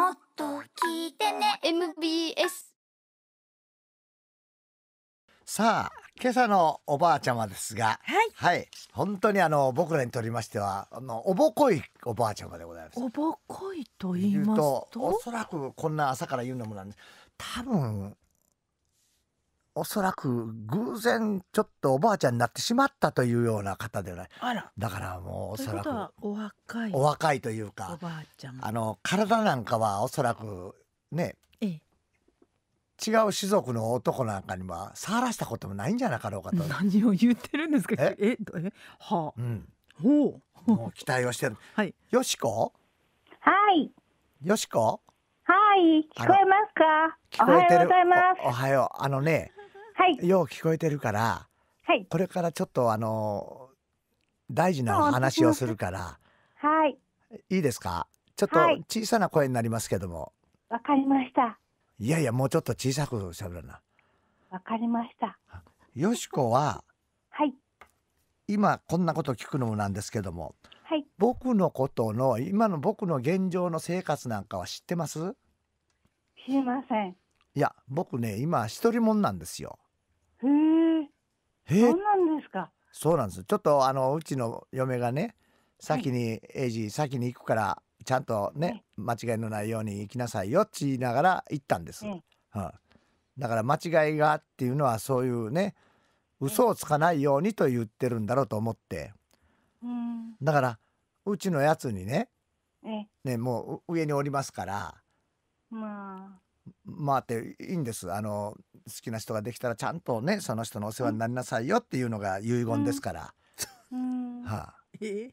もっと聞いてね MBS さあ今朝のおばあちゃまですが、はい、はい、本当にあの僕らにとりましてはあのおぼこいおばあちゃまでございます。おぼこいと言いますと、おそらくこんな朝から言うのもなんです。多分おそらく偶然ちょっとおばあちゃんになってしまったというような方ではないだからもうおそらくお若いお若いというかおばあちゃんあの体なんかはおそらくね、ええ、違う種族の男なんかには触らしたこともないんじゃなかろうかと何を言ってるんですかえええはあ、うん、ほうもう期待をしてる、はい、よしこはいよしこはい、聞こえますか。おはようございます。おはよう、あのね、、よう聞こえてるから、はい、これからちょっとあの大事なお話をするから、はい、いいですかちょっと小さな声になりますけどもわ、はい、かりましたいやいやもうちょっと小さくしべるなわかりましたよしこははい今こんなこと聞くのもなんですけども、はい、僕のことの今の僕の現状の生活なんかは知ってます知りませんいや僕ね今一人もんなんですよそうなんですか。そうなんです。ちょっとあのうちの嫁がね、先にエイジ先に行くからちゃんとね、間違いのないように行きなさいよって言いながら行ったんです。うん、だから間違いがっていうのはそういうね、嘘をつかないようにと言ってるんだろうと思って。うん、だからうちのやつにね、ねもう上におりますから。まあ。まあっていいんです。あの好きな人ができたらちゃんとねその人のお世話になりなさいよっていうのが遺言ですから。はあ、え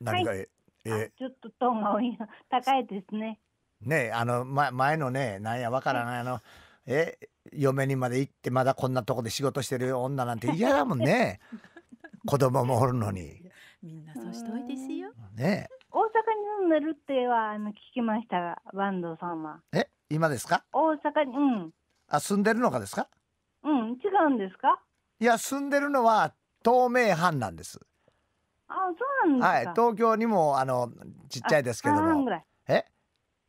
何が、はい、えちょっとトーンが高いですね。ねあの、ま、前のねなんやわからないあのえ嫁にまで行ってまだこんなとこで仕事してる女なんて嫌だもんね 子供もおるのに。みんなそうしといですよ。ね大阪に住んでるってはあの聞きましたが坂東さんは。え今ですか大阪にうん。あ住んでるのかですかうん違うんですかいや住んでるのは東名阪なんですあそうなんですはい東京にもあのちっちゃいですけどもえ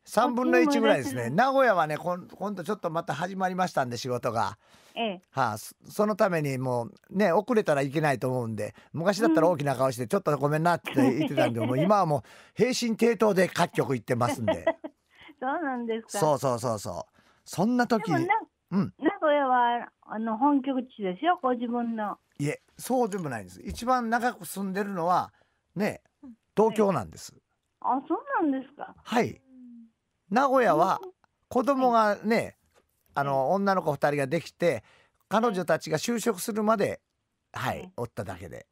三分の一ぐらいですね名古屋はね今度ちょっとまた始まりましたんで仕事が、ええはあ、そのためにもうね遅れたらいけないと思うんで昔だったら大きな顔して「ちょっとごめんな」って言ってたんで、うん、もう 今はもう平身低頭で各局行ってますんで そうなんですかそうそうそうそうそんな時なん名古屋はあの本拠地ですよご自分のいえそうでもないんです一番長く住んでるのはね東京なんです、はい、あそうなんですかはい名古屋は子供がね、はい、あの女の子2人ができて彼女たちが就職するまではい、はい、おっただけで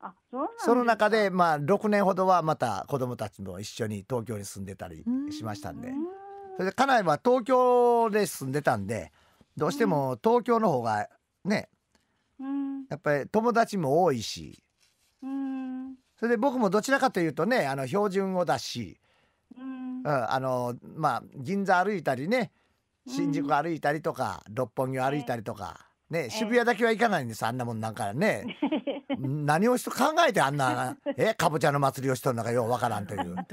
あそうなんその中でまあ6年ほどはまた子供たちも一緒に東京に住んでたりしましたんでそれで家内は東京で住んでたんで、どうしても東京の方がね、うん、やっぱり友達も多いし、うん、それで僕もどちらかというとねあの標準語だし、うん、うん、あのまあ銀座歩いたりね新宿歩いたりとか、六本木歩いたりとか、ね、えー、渋谷だけは行かないんですあんなもんなんからね。何をしと考えてあんなえかぼちゃの祭りをしとるのかようわからんというね、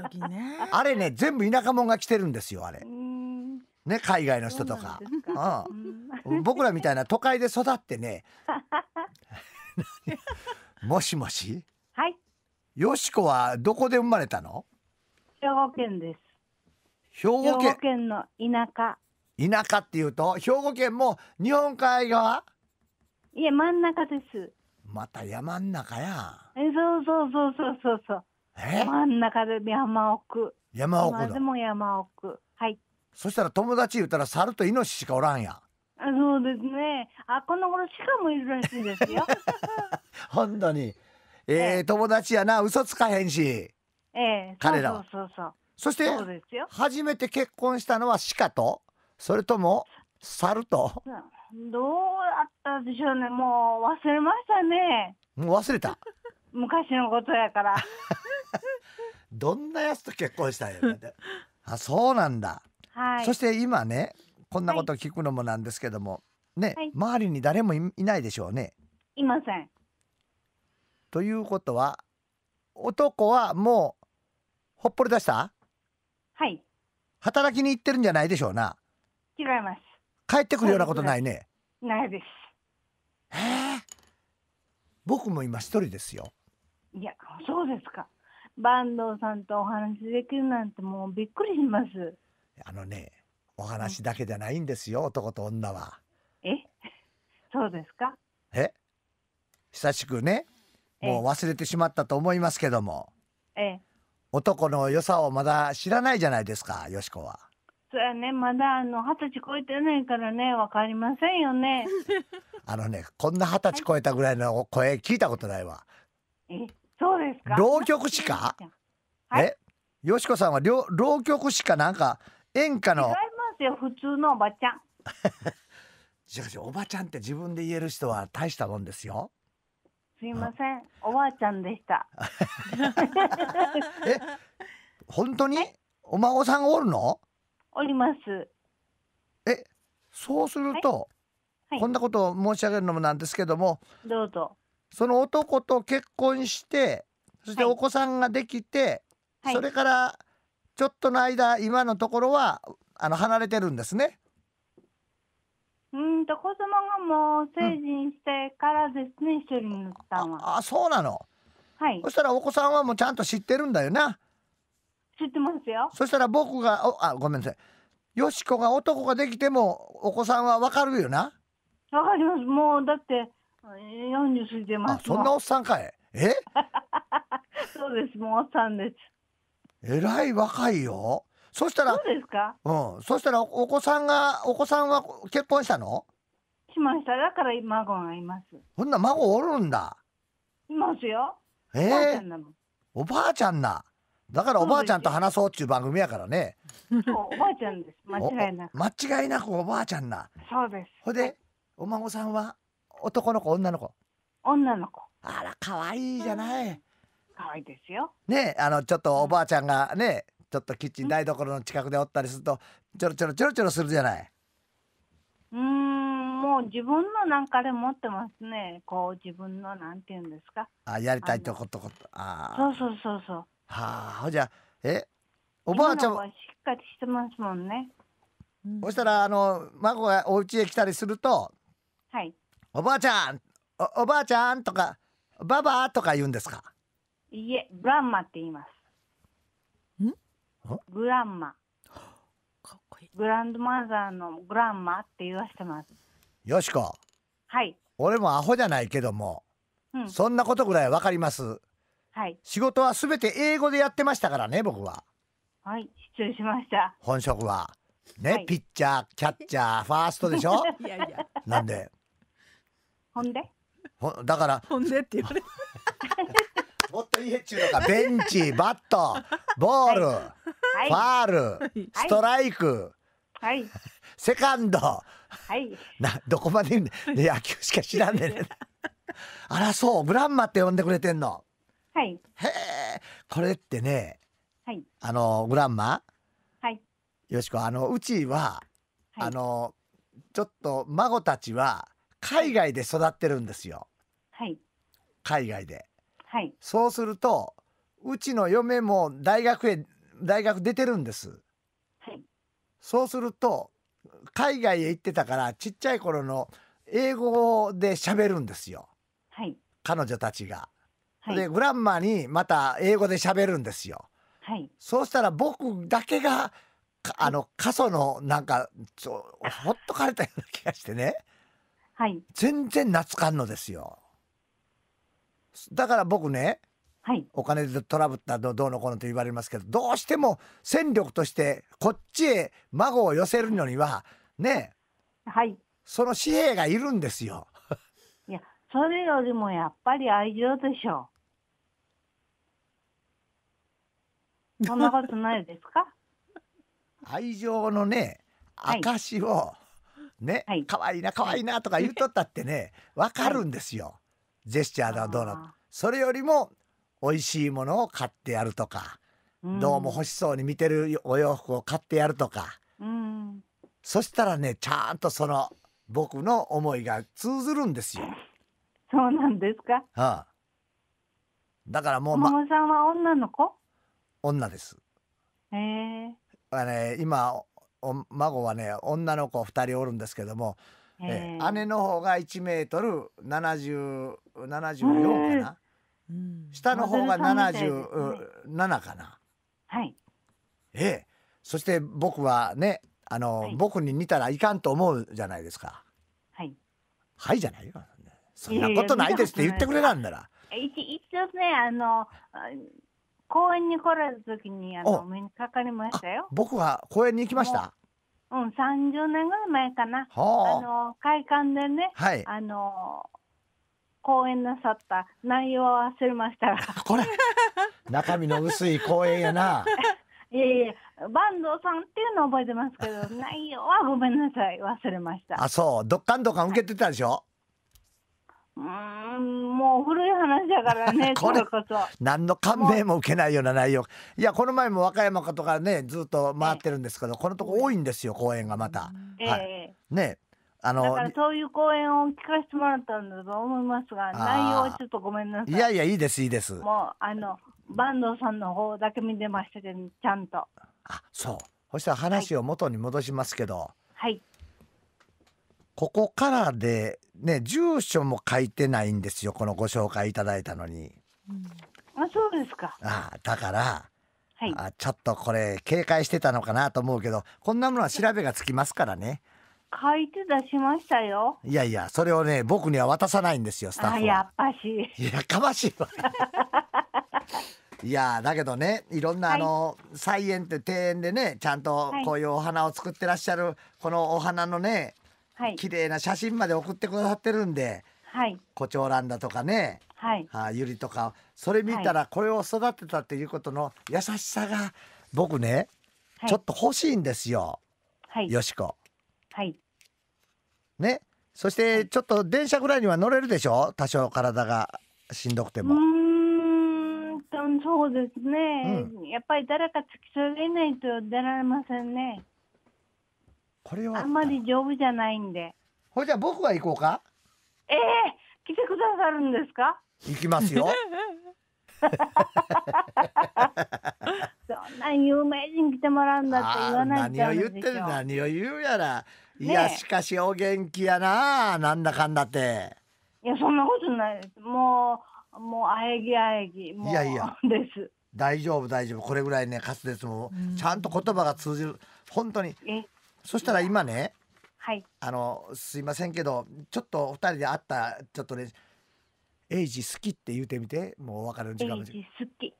あれね全部田舎者が来てるんですよあれね海外の人とか、うん、僕らみたいな都会で育ってね もしもしはいよしこはどこで生まれたの兵庫県です兵庫県の田舎田舎っていうと兵庫県も日本海側いえ真ん中ですまた山ん中やえそうそうそうそうそうそうえ真ん中で山奥山奥でも山奥はいそしたら友達言ったら猿とイノシシしかおらんやあうですね、あ、この頃しかもいるらしいですよ。本当に。ええ友達やな、嘘つかへんし。ええ彼らは。そうそうそうそしてそうですよ初めて結婚したのは鹿とそれとも猿とどうだったでしょうね。もう忘れましたね。もう忘れた 昔のことやから。どんなやつと結婚したんやろあそうなんだ、はい。そして今ねこんなこと聞くのもなんですけども、ね、はい周りに誰もいいないでしょうね。いません。ということは男はもうほっぽり出したはい。働きに行ってるんじゃないでしょうな違います。帰ってくるようなことないね。ないでへえ僕も今一人ですよ。いや、そうですか。坂東さんとお話できるなんてもうびっくりします。あのねお話だけじゃないんですよ、男と女は。え そうですかえ久しくねもう忘れてしまったと思いますけども、え男の良さをまだ知らないじゃないですかよしこは。そうやねまだあの二十歳超えてないからねわかりませんよね。あのねこんな二十歳超えたぐらいの声聞いたことないわ。えそうですか浪曲師か、はい、えよしこさんは浪曲師かなんか演歌のますよ普通のおばちゃん しかしおばちゃんって自分で言える人は大したもんですよすいませんおばあちゃんでした え本当にお孫さんおるのおりますえそうすると、はい、こんなことを申し上げるのもなんですけどもどうぞその男と結婚してそしてお子さんができて、はい、それからちょっとの間今のところはあの離れてるんですね。うんと子供がもう成人してからですね、うん、一人になったのは。あそうなの。はい。そしたらお子さんはもうちゃんと知ってるんだよな。知ってますよ。そしたら僕がおあごめんなさい。よしこが男ができてもお子さんはわかるよな。わかります。もうだって四十過ぎてます。そんなおっさんかい。え？そうです。もうおっさんです。えらい若いよ。そしたらそうですかうんそしたらお子さんがお子さんは結婚したのしましただから孫がいますそんな孫おるんだいますよええー、おばあちゃんなだからおばあちゃんと話そうっていう番組やからね。おばあちゃんです。間違いなく。間違いなくおばあちゃんな。そうです。ほで、お孫さんは男の子、女の子。女の子。あら、可愛いじゃない。可愛いですよ。ね、あの、ちょっとおばあちゃんがね、ちょっとキッチン台所の近くでおったりするとちょろちょろちょろちょろするじゃない。うんもう自分のなんかで持ってますねこう自分のなんて言うんですかあやりたいとことことああそうそうそうそうはあじゃえおばあちゃんはしっかりしてますもんね、そしたらあの孫がお家へ来たりすると「はい、おばあちゃんおばあちゃん」とか「ばば」とか言うんですかいえブランマって言いますグランマかっこいいグランドマザーのグランマって言わしてますよしこはい俺もアホじゃないけども、うん、そんなことぐらいわかりますはい仕事はすべて英語でやってましたからね僕ははい失礼しました本職はね、はい、ピッチャーキャッチャーファーストでしょ いやいやなんでほんでほだからほんでって言われ もっと言えっちゅうのかベンチバットボール、はいはい、ファール、ストライク、はい、セカンド、はい、などこまで言うんだ、ね、野球しか知らんえね。あらそう、グランマって呼んでくれてんの。はい。へえ、これってね、はい、あのグランマ、はい、よしこあのうちは、はい、あのちょっと孫たちは海外で育ってるんですよ。はい。海外で。はい。そうするとうちの嫁も大学へ大学出てるんです。はい、そうすると海外へ行ってたからちっちゃい頃の英語で喋るんですよ、はい、彼女たちが。はい、でグランマにまた英語で喋るんですよ。はい、そうしたら僕だけがあの過疎のなんかほっとかれたような気がしてね、はい、全然懐かんのですよ。だから僕ねはい、お金でトラブったどうのこうのと言われますけどどうしても戦力としてこっちへ孫を寄せるのにはね、はい、その紙幣がいるんですよ。いやそれよりもやっぱり愛情でしょう。そんなことないですか 愛情のね証を、はい、ね、はい、かわいいなかわいいなとか言うとったってね分 かるんですよ、ジェスチャーだどうなそれよりも美味しいものを買ってやるとか、うん、どうも欲しそうに見てるお洋服を買ってやるとか、うん、そしたらねちゃんとその僕の思いが通ずるんですよ。そうなんですか、はあ、だからもう、ま、さんは女の子女です。へえあね、今お孫はね女の子2人おるんですけども、え姉の方が1メートル7074かな。下の方が77かな。はい。ええ。そして僕はね、あの、はい、僕に似たらいかんと思うじゃないですか。はい。はいじゃないよ。そんなことないですって言ってくれなんなら。一応ね、あの、公園に来られた時に、あの、目にかかりましたよ。僕は公園に行きました。うん、30年ぐらい前かな。あの、会館でね、はい、あの、講演なさった内容は忘れましたこれ中身の薄い講演やな いえいえ坂東さんっていうの覚えてますけど 内容はごめんなさい忘れましたあそうどっかんどっかん受けてたでしょ、はい、うんもう古い話だからね これこそ何の感銘も受けないような内容いやこの前も和歌山とかねずっと回ってるんですけど、えー、このとこ多いんですよ講演がまた、えー、はい、ねあのだからそういう講演を聞かせてもらったんだと思いますが内容はちょっとごめんなさいいやいやいいですいいですもうあの坂東さんの方だけ見てましたけどちゃんとあそうそしたら話を元に戻しますけどはいここからでね住所も書いてないんですよこのご紹介いただいたのに、うん、あそうですかあだからはい、あちょっとこれ警戒してたのかなと思うけどこんなものは調べがつきますからね書いて出しましたよ。いやいや、それをね、僕には渡さないんですよ、スタッあ、やは。っぱし。いや、かましいわ。いやだけどねいろんなあの、菜園って庭園でねちゃんとこういうお花を作ってらっしゃる、このお花のねはい。綺麗な写真まで送ってくださってるんではい。コチョウランだとかねはい。あユリとかそれ見たらこれを育てたっていうことの優しさが僕ね、はいちょっと欲しいんですよ、はい。よしこ。はいねそしてちょっと電車ぐらいには乗れるでしょ多少体がしんどくても。うんそうですね、うん、やっぱり誰か付き添えないと出られませんねこれはあんまり丈夫じゃないんでほじゃあ僕は行こうかええー、来てくださるんですか行きますよ そんな有名人来てもらうんだって言わない何を言ってる何を言うやらいや、ね、しかしお元気やななんだかんだっていやそんなことないですもうもうあえぎあえぎいやいやです大丈夫大丈夫これぐらいねで舌もちゃんと言葉が通じる本当にそしたら今ねはいあのすいませんけどちょっと二人で会ったちょっとね「エイジ好き」って言うてみてもうお別れの時間エイジ好き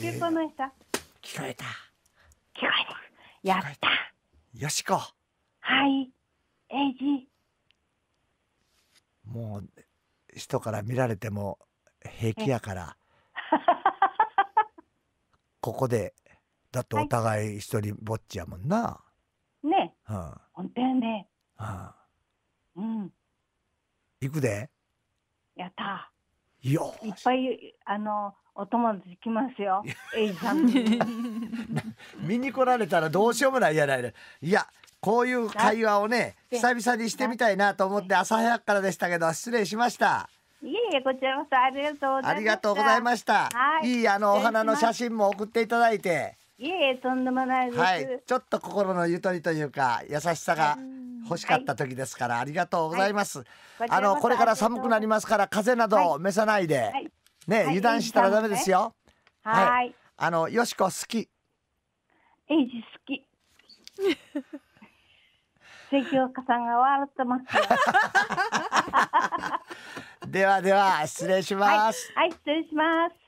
聞こえました聞こえた聞こえたやったよしこ。はい。エイジ。もう。人から見られても。平気やから。ここで。だってお互い一人ぼっちやもんな。ね。うん。本やね。うん。うん。行くで。やった。よ。いっぱい、あの。お友達来ますよ。エイさん。見に来られたらどうしようもないやゃないの。いや、こういう会話をね、久々にしてみたいなと思って朝早くからでしたけど、失礼しました。いえいえ、こちらこそありがとうございました。ありがとうございました。はいい、いあの、お花の写真も送っていただいて。いえいえ、とんでもないです。はい、ちょっと心のゆとりというか、優しさが。欲しかった時ですから、ありがとうございます。あの、これから寒くなりますから、風邪など召さないで。はいね、油断したらダメですよ。はい。あの、よしこ好き。エイジ好き。関 岡さんが笑ってます ではでは、失礼します。はい、失礼します。